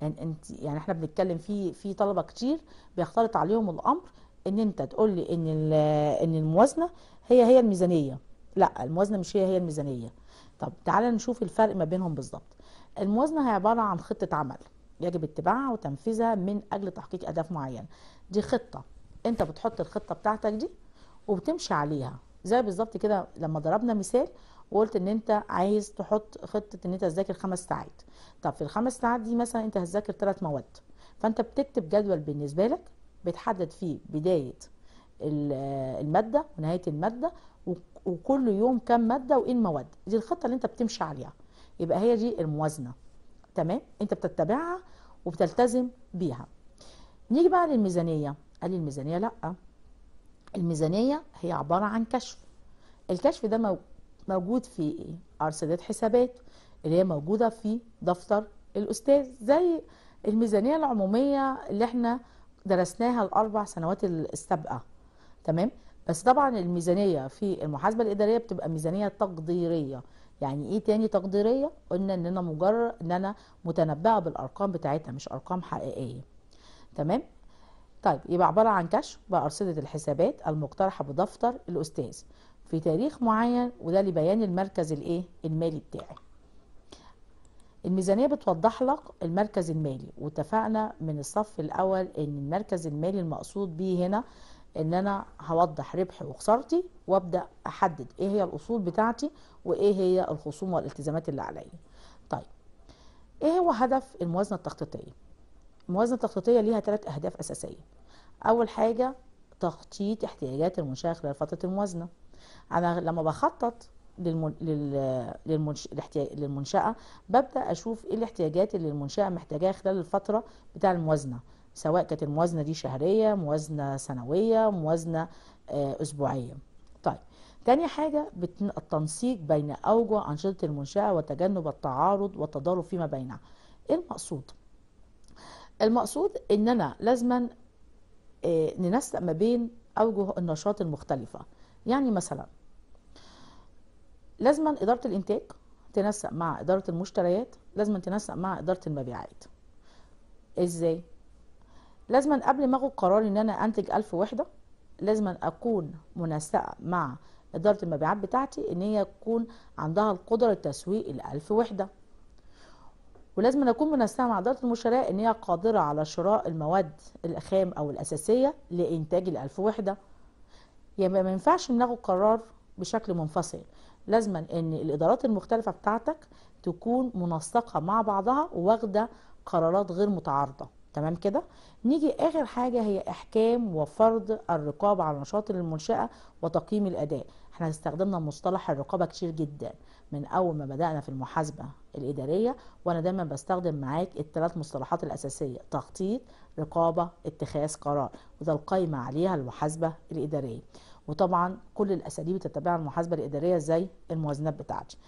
A: يعني انت يعني احنا بنتكلم في في طلبه كتير بيختلط عليهم الامر ان انت تقول لي ان ان الموازنه هي هي الميزانيه لا الموازنه مش هي هي الميزانيه طب تعالى نشوف الفرق ما بينهم بالظبط الموازنه هي عباره عن خطه عمل يجب اتباعها وتنفيذها من اجل تحقيق اهداف معينه دي خطه انت بتحط الخطه بتاعتك دي وبتمشي عليها زي بالظبط كده لما ضربنا مثال وقلت ان انت عايز تحط خطه ان انت تذاكر خمس ساعات طب في الخمس ساعات دي مثلا انت هتذاكر ثلاث مواد فانت بتكتب جدول بالنسبه لك بتحدد فيه بدايه الماده ونهايه الماده وكل يوم كم ماده وايه المواد دي الخطه اللي انت بتمشي عليها يبقى هي دي الموازنه تمام انت بتتبعها وبتلتزم بيها نيجي بقى للميزانيه قال لي الميزانيه لا الميزانيه هي عباره عن كشف الكشف ده موجود في ايه حسابات اللي هي موجوده في دفتر الاستاذ زي الميزانيه العموميه اللي احنا درسناها الاربع سنوات السابقه تمام بس طبعا الميزانيه في المحاسبه الاداريه بتبقى ميزانيه تقديريه يعني ايه تاني تقديريه قلنا ان انا مجرد ان انا متنبئه بالارقام بتاعتها مش ارقام حقيقيه تمام طيب يبقى عباره عن كشف بارصده الحسابات المقترحه بدفتر الاستاذ في تاريخ معين وده لبيان المركز الايه المالي بتاعي الميزانيه بتوضح لك المركز المالي واتفقنا من الصف الاول ان المركز المالي المقصود بيه هنا ان انا هوضح ربحي وخسارتي وابدا احدد ايه هي الاصول بتاعتي وايه هي الخصوم والالتزامات اللي عليا طيب ايه هو هدف الموازنه التخطيطيه الموازنه التخطيطيه ليها ثلاث اهداف اساسيه اول حاجه تخطيط احتياجات المنشاه خلال فتره الموازنه انا لما بخطط للمن... لل... للمنشأة ببدأ أشوف إيه الاحتياجات اللي المنشأة محتاجاها خلال الفترة بتاع الموازنة سواء كانت الموازنه دي شهريه موازنه سنويه موازنه آه، اسبوعيه طيب تاني حاجة التنسيق بين أوجه أنشطة المنشأة وتجنب التعارض والتضارب فيما بينها إيه المقصود؟ المقصود إن أنا لازما آه، ننسق ما بين أوجه النشاط المختلفة يعني مثلا لازما إدارة الإنتاج تنسق مع إدارة المشتريات لازما تنسق مع إدارة المبيعات إزاي؟ لازما قبل ما اخد قرار ان انا انتج 1000 وحده لازما اكون منسقه مع اداره المبيعات بتاعتي ان هي تكون عندها القدره لتسويق ال 1000 وحده ولازم اكون منسقه مع اداره المشاريع ان هي قادره على شراء المواد الخام او الاساسيه لانتاج ال 1000 وحده يعني ما ينفعش ناخد قرار بشكل منفصل لازما ان الادارات المختلفه بتاعتك تكون منسقه مع بعضها وواخده قرارات غير متعارضه تمام كده نيجي اخر حاجه هي احكام وفرض الرقابه على نشاط المنشاه وتقييم الاداء احنا استخدمنا مصطلح الرقابه كتير جدا من اول ما بدانا في المحاسبه الاداريه وانا دايما بستخدم معاك الثلاث مصطلحات الاساسيه تخطيط رقابه اتخاذ قرار وده القايمه عليها المحاسبه الاداريه وطبعا كل الاساليب تتبعها المحاسبه الاداريه زي الموازنات بتاعتي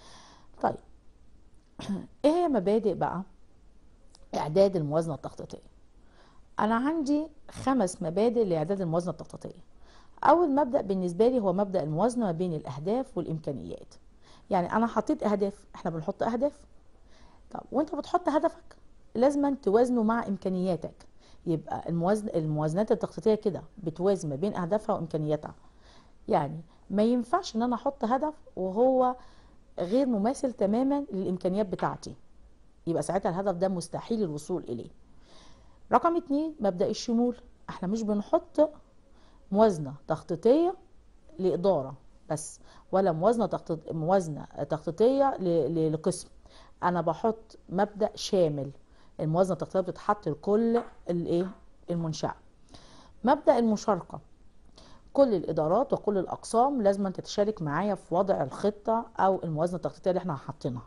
A: طيب ايه هي مبادئ بقى اعداد الموازنه التخطيطيه انا عندي خمس مبادئ لاعداد الموازنه التخطيطيه اول مبدا بالنسبه لي هو مبدا الموازنه ما بين الاهداف والامكانيات يعني انا حطيت اهداف احنا بنحط اهداف طب وانت بتحط هدفك لازم توازنه مع امكانياتك يبقى الموازن الموازنات التخطيطيه كده بتوازن ما بين اهدافها وامكانياتها يعني ما ينفعش ان انا احط هدف وهو غير مماثل تماما للامكانيات بتاعتي يبقى ساعتها الهدف ده مستحيل الوصول اليه رقم اتنين مبدأ الشمول احنا مش بنحط موازنة تخطيطية لإدارة بس ولا موازنة تخطيط موازنة تخطيطية لقسم انا بحط مبدأ شامل الموازنة التخطيطية بتتحط لكل الايه المنشأة مبدأ المشاركة كل الادارات وكل الاقسام لازم تتشارك معايا في وضع الخطه او الموازنه التخطيطيه اللي احنا حاطينها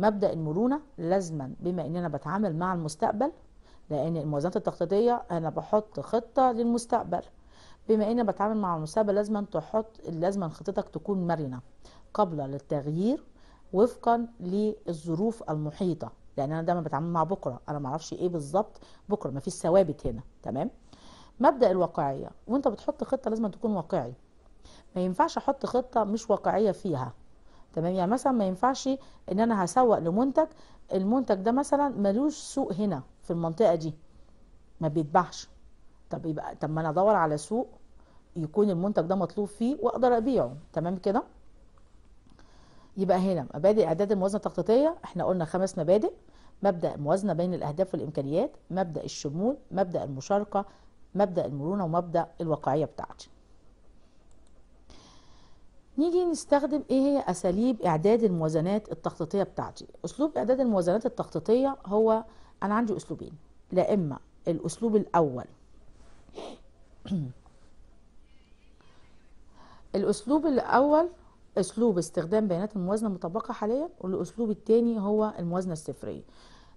A: مبدا المرونه لازما بما اننا بتعامل مع المستقبل لان الموازنات التخطيطيه انا بحط خطه للمستقبل بما اني بتعامل مع المستقبل لازم تحط لازم خطتك تكون مرنه قابله للتغيير وفقا للظروف المحيطه لان يعني انا دايما بتعامل مع بكره انا ما اعرفش ايه بالظبط بكره ما فيش ثوابت هنا تمام مبدا الواقعيه وانت بتحط خطه لازم تكون واقعي ما ينفعش احط خطه مش واقعيه فيها تمام يعني مثلا ما ينفعش ان انا هسوق لمنتج المنتج ده مثلا ملوش سوق هنا في المنطقه دي ما بيتباعش طب يبقى طب ما انا ادور على سوق يكون المنتج ده مطلوب فيه واقدر ابيعه تمام كده يبقى هنا مبادئ اعداد الموازنه التخطيطيه احنا قلنا خمس مبادئ مبدا الموازنه بين الاهداف والامكانيات مبدا الشمول مبدا المشاركه مبدا المرونه ومبدا الواقعيه بتاعتي نيجي نستخدم ايه هي اساليب اعداد الموازنات التخطيطيه بتاعتي اسلوب اعداد الموازنات التخطيطيه هو انا عندي اسلوبين لا اما الاسلوب الاول الاسلوب الاول اسلوب استخدام بيانات الموازنه المطبقه حاليا والاسلوب الثاني هو الموازنه الصفريه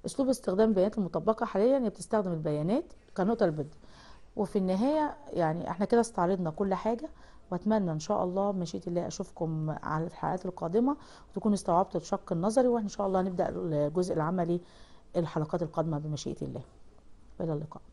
A: اسلوب استخدام البيانات المطبقه حاليا هي بتستخدم البيانات كنقطه البدء وفي النهايه يعني احنا كده استعرضنا كل حاجه واتمنى ان شاء الله بمشيئه الله اشوفكم على الحلقات القادمه وتكون استوعبتوا الشق النظري وان شاء الله هنبدا الجزء العملي الحلقات القادمة بمشيئة الله وإلى اللقاء